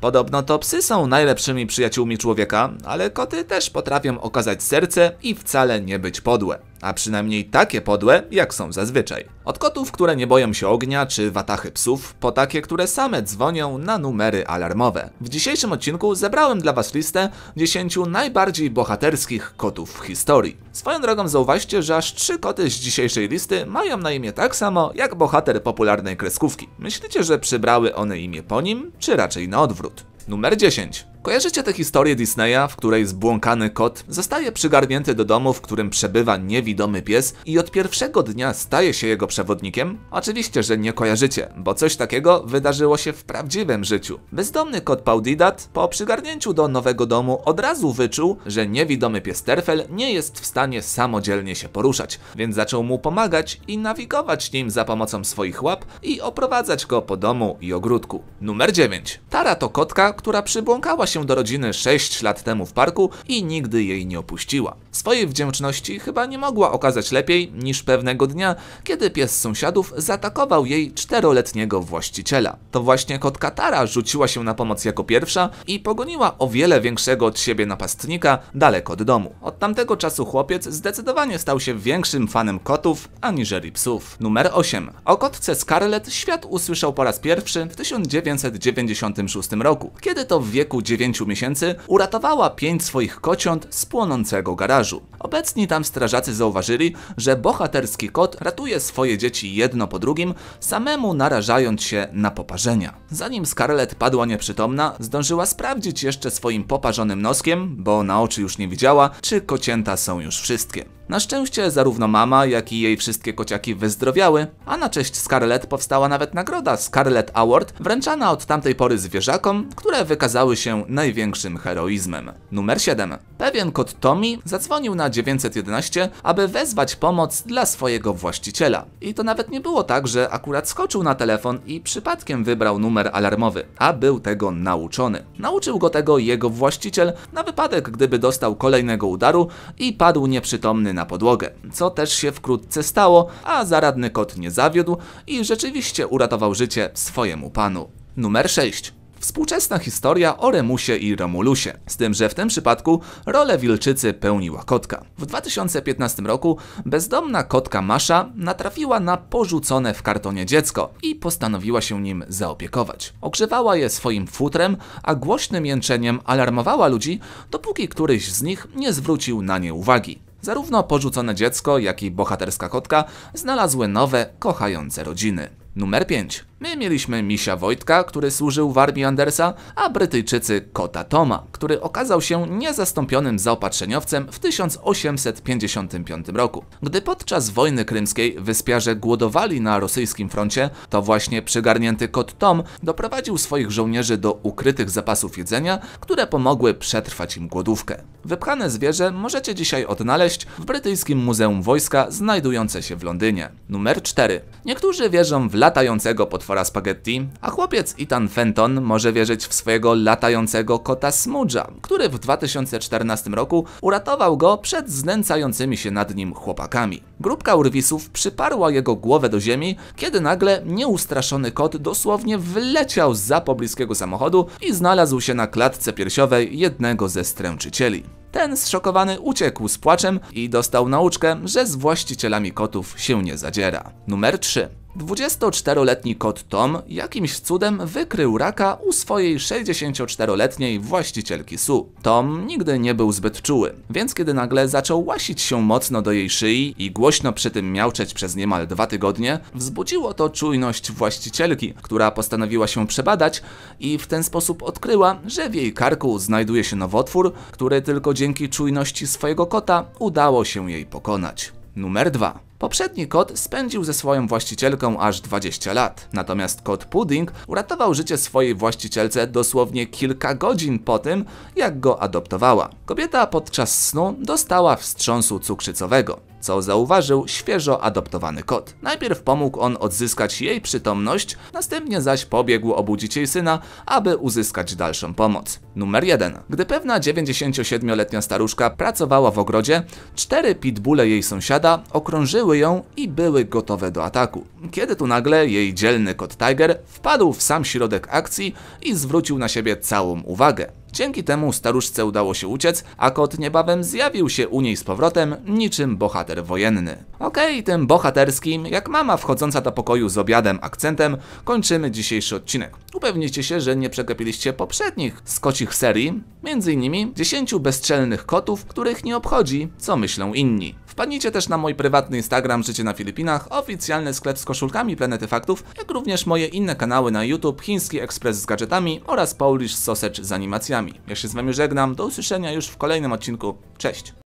Podobno to psy są najlepszymi przyjaciółmi człowieka, ale koty też potrafią okazać serce i wcale nie być podłe a przynajmniej takie podłe, jak są zazwyczaj. Od kotów, które nie boją się ognia czy watachy psów, po takie, które same dzwonią na numery alarmowe. W dzisiejszym odcinku zebrałem dla Was listę 10 najbardziej bohaterskich kotów w historii. Swoją drogą zauważcie, że aż trzy koty z dzisiejszej listy mają na imię tak samo jak bohater popularnej kreskówki. Myślicie, że przybrały one imię po nim, czy raczej na odwrót? Numer 10. Kojarzycie tę historię Disneya, w której zbłąkany kot zostaje przygarnięty do domu, w którym przebywa niewidomy pies i od pierwszego dnia staje się jego przewodnikiem? Oczywiście, że nie kojarzycie, bo coś takiego wydarzyło się w prawdziwym życiu. Bezdomny kot Paudidat po przygarnięciu do nowego domu od razu wyczuł, że niewidomy pies Terfel nie jest w stanie samodzielnie się poruszać, więc zaczął mu pomagać i nawigować nim za pomocą swoich łap i oprowadzać go po domu i ogródku. Numer 9. Tara to kotka, która przybłąkała się do rodziny 6 lat temu w parku i nigdy jej nie opuściła. Swojej wdzięczności chyba nie mogła okazać lepiej niż pewnego dnia, kiedy pies sąsiadów zaatakował jej czteroletniego właściciela. To właśnie kot Katara rzuciła się na pomoc jako pierwsza i pogoniła o wiele większego od siebie napastnika daleko od domu. Od tamtego czasu chłopiec zdecydowanie stał się większym fanem kotów aniżeli psów. Numer 8. O kotce Scarlett świat usłyszał po raz pierwszy w 1996 roku, kiedy to w wieku 9 9 miesięcy uratowała pięć swoich kociąt z płonącego garażu. Obecni tam strażacy zauważyli, że bohaterski kot ratuje swoje dzieci jedno po drugim, samemu narażając się na poparzenia. Zanim Scarlett padła nieprzytomna, zdążyła sprawdzić jeszcze swoim poparzonym noskiem, bo na oczy już nie widziała, czy kocięta są już wszystkie. Na szczęście zarówno mama, jak i jej wszystkie kociaki wyzdrowiały, a na cześć Scarlett powstała nawet nagroda Scarlett Award, wręczana od tamtej pory zwierzakom, które wykazały się największym heroizmem. Numer 7. Pewien kot Tommy zadzwonił na 911, aby wezwać pomoc dla swojego właściciela. I to nawet nie było tak, że akurat skoczył na telefon i przypadkiem wybrał numer alarmowy, a był tego nauczony. Nauczył go tego jego właściciel na wypadek, gdyby dostał kolejnego udaru i padł nieprzytomny na podłogę, co też się wkrótce stało, a zaradny kot nie zawiódł i rzeczywiście uratował życie swojemu panu. Numer 6. Współczesna historia o Remusie i Romulusie, z tym, że w tym przypadku rolę wilczycy pełniła kotka. W 2015 roku bezdomna kotka Masza natrafiła na porzucone w kartonie dziecko i postanowiła się nim zaopiekować. Ogrzewała je swoim futrem, a głośnym jęczeniem alarmowała ludzi, dopóki któryś z nich nie zwrócił na nie uwagi. Zarówno porzucone dziecko, jak i bohaterska kotka znalazły nowe, kochające rodziny. Numer 5. My mieliśmy misia Wojtka, który służył w armii Andersa, a Brytyjczycy kota Toma, który okazał się niezastąpionym zaopatrzeniowcem w 1855 roku. Gdy podczas wojny krymskiej wyspiarze głodowali na rosyjskim froncie, to właśnie przygarnięty kot Tom doprowadził swoich żołnierzy do ukrytych zapasów jedzenia, które pomogły przetrwać im głodówkę. Wypchane zwierzę możecie dzisiaj odnaleźć w Brytyjskim Muzeum Wojska znajdujące się w Londynie. Numer 4. Niektórzy wierzą w latającego potwora potwora spaghetti, a chłopiec Ethan Fenton może wierzyć w swojego latającego kota Smudża, który w 2014 roku uratował go przed znęcającymi się nad nim chłopakami. Grupka urwisów przyparła jego głowę do ziemi, kiedy nagle nieustraszony kot dosłownie wyleciał za pobliskiego samochodu i znalazł się na klatce piersiowej jednego ze stręczycieli. Ten zszokowany uciekł z płaczem i dostał nauczkę, że z właścicielami kotów się nie zadziera. Numer 3. 24-letni kot Tom jakimś cudem wykrył raka u swojej 64-letniej właścicielki Su. Tom nigdy nie był zbyt czuły, więc kiedy nagle zaczął łasić się mocno do jej szyi i głośno przy tym miałczeć przez niemal dwa tygodnie, wzbudziło to czujność właścicielki, która postanowiła się przebadać i w ten sposób odkryła, że w jej karku znajduje się nowotwór, który tylko dzięki czujności swojego kota udało się jej pokonać. Numer 2. Poprzedni kot spędził ze swoją właścicielką aż 20 lat, natomiast kot Pudding uratował życie swojej właścicielce dosłownie kilka godzin po tym, jak go adoptowała. Kobieta podczas snu dostała wstrząsu cukrzycowego co zauważył świeżo adoptowany kot. Najpierw pomógł on odzyskać jej przytomność, następnie zaś pobiegł obudzić jej syna, aby uzyskać dalszą pomoc. Numer 1. Gdy pewna 97-letnia staruszka pracowała w ogrodzie, cztery pitbule jej sąsiada okrążyły ją i były gotowe do ataku. Kiedy tu nagle jej dzielny kot Tiger wpadł w sam środek akcji i zwrócił na siebie całą uwagę. Dzięki temu staruszce udało się uciec, a kot niebawem zjawił się u niej z powrotem niczym bohater wojenny. Okej, okay, tym bohaterskim, jak mama wchodząca do pokoju z obiadem akcentem, kończymy dzisiejszy odcinek. Upewnijcie się, że nie przegapiliście poprzednich z kocich serii, m.in. 10 bezczelnych kotów, których nie obchodzi, co myślą inni. Wpadnijcie też na mój prywatny Instagram Życie na Filipinach, oficjalny sklep z koszulkami Planety Faktów, jak również moje inne kanały na YouTube, Chiński Ekspres z gadżetami oraz Polish Sausage z animacjami. Ja się z wami żegnam, do usłyszenia już w kolejnym odcinku. Cześć!